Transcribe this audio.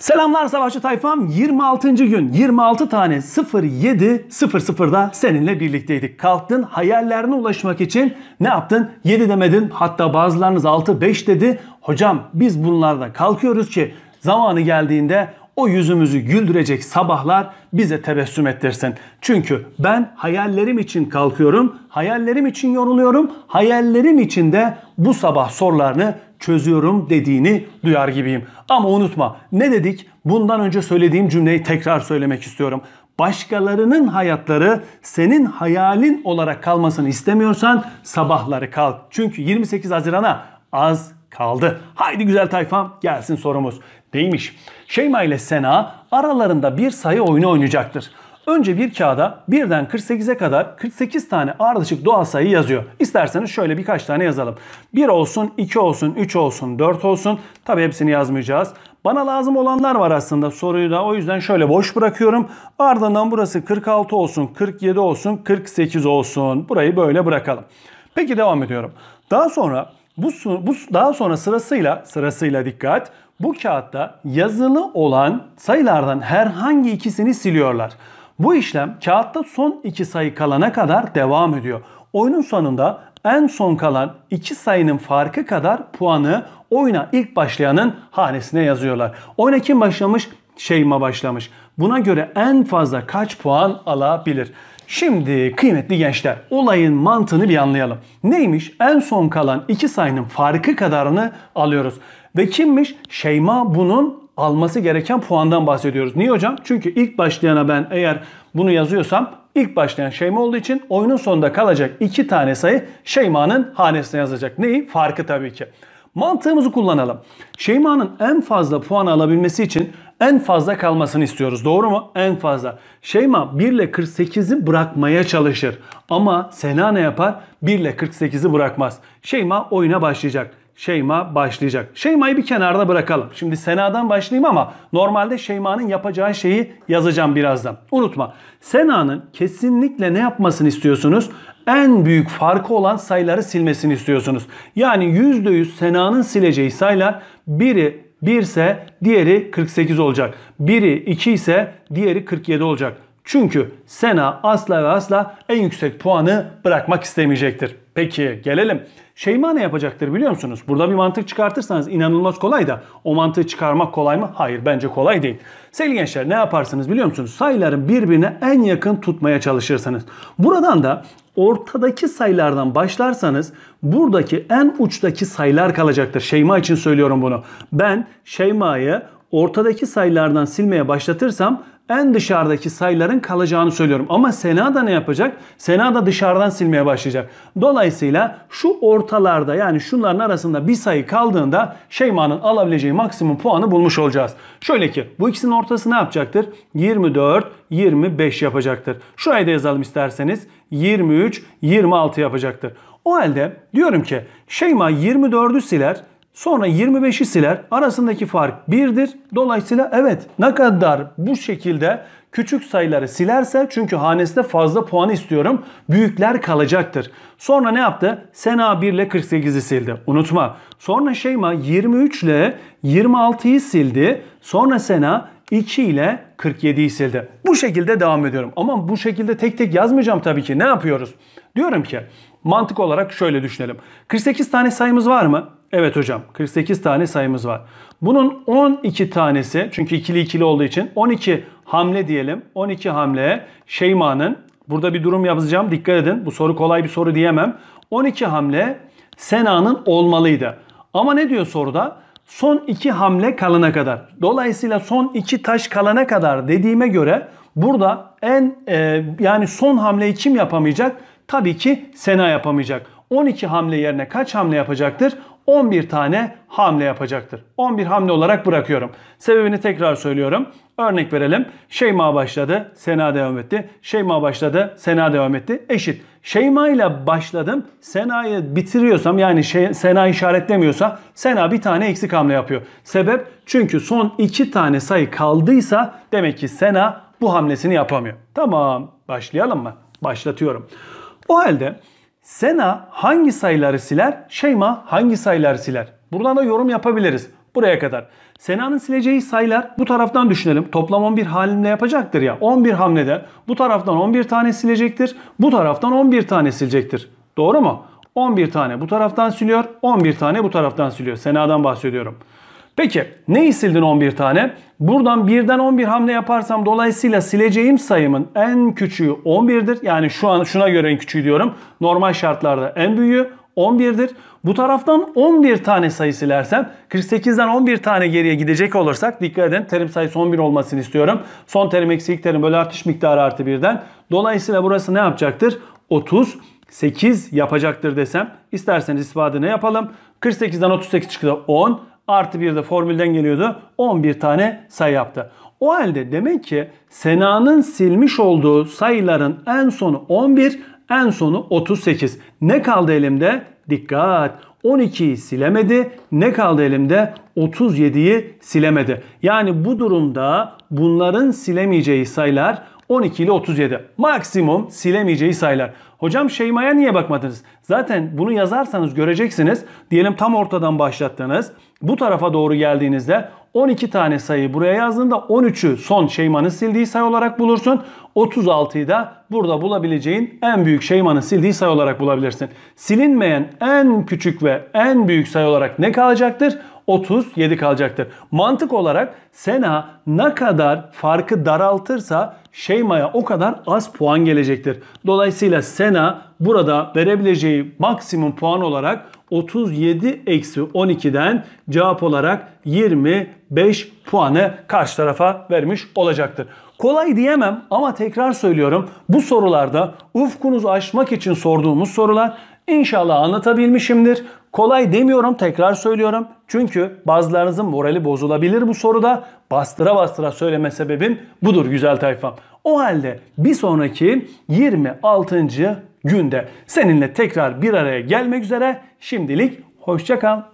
Selamlar Savaşçı Tayfam 26. gün 26 tane 07 00'da seninle birlikteydik. Kalktın hayallerine ulaşmak için ne yaptın? 7 demedin hatta bazılarınız 6-5 dedi. Hocam biz bunlarda kalkıyoruz ki zamanı geldiğinde o yüzümüzü güldürecek sabahlar bize tebessüm ettirsin. Çünkü ben hayallerim için kalkıyorum, hayallerim için yoruluyorum, hayallerim için de bu sabah sorularını çözüyorum dediğini duyar gibiyim. Ama unutma ne dedik? Bundan önce söylediğim cümleyi tekrar söylemek istiyorum. Başkalarının hayatları senin hayalin olarak kalmasını istemiyorsan sabahları kalk. Çünkü 28 Haziran'a az kaldı. Haydi güzel tayfam gelsin sorumuz değilmiş. Şeyma ile Sena aralarında bir sayı oyunu oynayacaktır. Önce bir kağıda birden 48'e kadar 48 tane ardışık doğal sayı yazıyor. İsterseniz şöyle birkaç tane yazalım. 1 olsun, 2 olsun, 3 olsun, 4 olsun. Tabi hepsini yazmayacağız. Bana lazım olanlar var aslında soruyu da o yüzden şöyle boş bırakıyorum. Ardından burası 46 olsun, 47 olsun, 48 olsun. Burayı böyle bırakalım. Peki devam ediyorum. Daha sonra bu, bu daha sonra sırasıyla sırasıyla dikkat bu kağıtta yazılı olan sayılardan herhangi ikisini siliyorlar. Bu işlem kağıtta son iki sayı kalana kadar devam ediyor. Oyunun sonunda en son kalan iki sayının farkı kadar puanı oyuna ilk başlayanın hanesine yazıyorlar. Oyuna kim başlamış? Şeyma başlamış. Buna göre en fazla kaç puan alabilir? Şimdi kıymetli gençler olayın mantığını bir anlayalım. Neymiş? En son kalan iki sayının farkı kadarını alıyoruz. Ve kimmiş? Şeyma bunun alması gereken puandan bahsediyoruz. Niye hocam? Çünkü ilk başlayana ben eğer bunu yazıyorsam ilk başlayan Şeyma olduğu için oyunun sonunda kalacak iki tane sayı Şeyma'nın hanesine yazacak. Neyi? Farkı tabii ki. Mantığımızı kullanalım. Şeyma'nın en fazla puan alabilmesi için en fazla kalmasını istiyoruz. Doğru mu? En fazla. Şeyma 1 ile 48'i bırakmaya çalışır. Ama Sena ne yapar? 1 ile 48'i bırakmaz. Şeyma oyuna başlayacak. Şeyma başlayacak. Şeyma'yı bir kenarda bırakalım. Şimdi Sena'dan başlayayım ama normalde Şeyma'nın yapacağı şeyi yazacağım birazdan. Unutma. Sena'nın kesinlikle ne yapmasını istiyorsunuz? En büyük farkı olan sayıları silmesini istiyorsunuz. Yani %100 Sena'nın sileceği sayılar biri 1 ise diğeri 48 olacak. Biri 2 ise diğeri 47 olacak. Çünkü Sena asla ve asla en yüksek puanı bırakmak istemeyecektir. Peki gelelim. Şeyma ne yapacaktır biliyor musunuz? Burada bir mantık çıkartırsanız inanılmaz kolay da o mantığı çıkarmak kolay mı? Hayır bence kolay değil. Sevgili gençler ne yaparsınız biliyor musunuz? Sayıların birbirine en yakın tutmaya çalışırsanız Buradan da ortadaki sayılardan başlarsanız buradaki en uçtaki sayılar kalacaktır. Şeyma için söylüyorum bunu. Ben Şeyma'yı ortadaki sayılardan silmeye başlatırsam en dışarıdaki sayıların kalacağını söylüyorum. Ama Sena da ne yapacak? Sena da dışarıdan silmeye başlayacak. Dolayısıyla şu ortalarda yani şunların arasında bir sayı kaldığında Şeyma'nın alabileceği maksimum puanı bulmuş olacağız. Şöyle ki bu ikisinin ortası ne yapacaktır? 24, 25 yapacaktır. Şuraya da yazalım isterseniz. 23, 26 yapacaktır. O halde diyorum ki Şeyma 24'ü siler. Sonra 25'i siler. Arasındaki fark 1'dir. Dolayısıyla evet ne kadar bu şekilde küçük sayıları silerse çünkü hanesinde fazla puan istiyorum. Büyükler kalacaktır. Sonra ne yaptı? Sena 1 ile 48'i sildi. Unutma. Sonra Şeyma 23 ile 26'yı sildi. Sonra Sena 2 ile 47'yi sildi. Bu şekilde devam ediyorum. Ama bu şekilde tek tek yazmayacağım tabii ki. Ne yapıyoruz? Diyorum ki mantık olarak şöyle düşünelim. 48 tane sayımız var mı? Evet hocam 48 tane sayımız var. Bunun 12 tanesi çünkü ikili ikili olduğu için 12 hamle diyelim. 12 hamle Şeyma'nın burada bir durum yazacağım, dikkat edin. Bu soru kolay bir soru diyemem. 12 hamle Sena'nın olmalıydı. Ama ne diyor soruda? Son 2 hamle kalana kadar. Dolayısıyla son 2 taş kalana kadar dediğime göre burada en e, yani son hamleyi kim yapamayacak? Tabii ki Sena yapamayacak. 12 hamle yerine kaç hamle yapacaktır? 11 tane hamle yapacaktır. 11 hamle olarak bırakıyorum. Sebebini tekrar söylüyorum. Örnek verelim. Şeyma başladı, Sena devam etti. Şeyma başladı, Sena devam etti. Eşit. Şeyma ile başladım. Sena'yı bitiriyorsam yani şey, Sena işaretlemiyorsa Sena bir tane eksik hamle yapıyor. Sebep çünkü son iki tane sayı kaldıysa demek ki Sena bu hamlesini yapamıyor. Tamam başlayalım mı? Başlatıyorum. O halde Sena hangi sayıları siler? Şeyma hangi sayıları siler? Buradan da yorum yapabiliriz. Buraya kadar. Sena'nın sileceği sayılar bu taraftan düşünelim. Toplam 11 hamle yapacaktır ya. 11 hamlede bu taraftan 11 tane silecektir. Bu taraftan 11 tane silecektir. Doğru mu? 11 tane bu taraftan siliyor. 11 tane bu taraftan siliyor. Sena'dan bahsediyorum. Peki neyi sildin 11 tane? Buradan birden 11 hamle yaparsam dolayısıyla sileceğim sayımın en küçüğü 11'dir. Yani şu an şuna göre en küçüğü diyorum. Normal şartlarda en büyüğü 11'dir. Bu taraftan 11 tane sayı silersem 48'den 11 tane geriye gidecek olursak dikkat edin terim sayısı 11 olmasını istiyorum. Son terim eksik terim böyle artış miktarı artı birden. Dolayısıyla burası ne yapacaktır? 30 8 yapacaktır desem isterseniz ispadını yapalım. 48'den 38 çıktı 10 artı bir de formülden geliyordu. 11 tane sayı yaptı. O halde demek ki Sena'nın silmiş olduğu sayıların en sonu 11, en sonu 38. Ne kaldı elimde? Dikkat! 12'yi silemedi. Ne kaldı elimde? 37'yi silemedi. Yani bu durumda bunların silemeyeceği sayılar 12 ile 37. Maksimum silemeyeceği sayılar. Hocam Şeyma'ya niye bakmadınız? Zaten bunu yazarsanız göreceksiniz. Diyelim tam ortadan başlattınız. Bu tarafa doğru geldiğinizde 12 tane sayı buraya yazdığında 13'ü son Şeyma'nın sildiği sayı olarak bulursun. 36'yı da burada bulabileceğin en büyük Şeyma'nın sildiği sayı olarak bulabilirsin. Silinmeyen en küçük ve en büyük sayı olarak ne kalacaktır? 37 kalacaktır. Mantık olarak Sena ne kadar farkı daraltırsa Şeyma'ya o kadar az puan gelecektir. Dolayısıyla Sena burada verebileceği maksimum puan olarak 37 eksi 12'den cevap olarak 25 puanı karşı tarafa vermiş olacaktır. Kolay diyemem ama tekrar söylüyorum. Bu sorularda ufkunuzu aşmak için sorduğumuz sorular İnşallah anlatabilmişimdir. Kolay demiyorum tekrar söylüyorum. Çünkü bazılarınızın morali bozulabilir bu soruda. Bastıra bastıra söyleme sebebim budur güzel tayfam. O halde bir sonraki 26. günde seninle tekrar bir araya gelmek üzere. Şimdilik hoşçakal.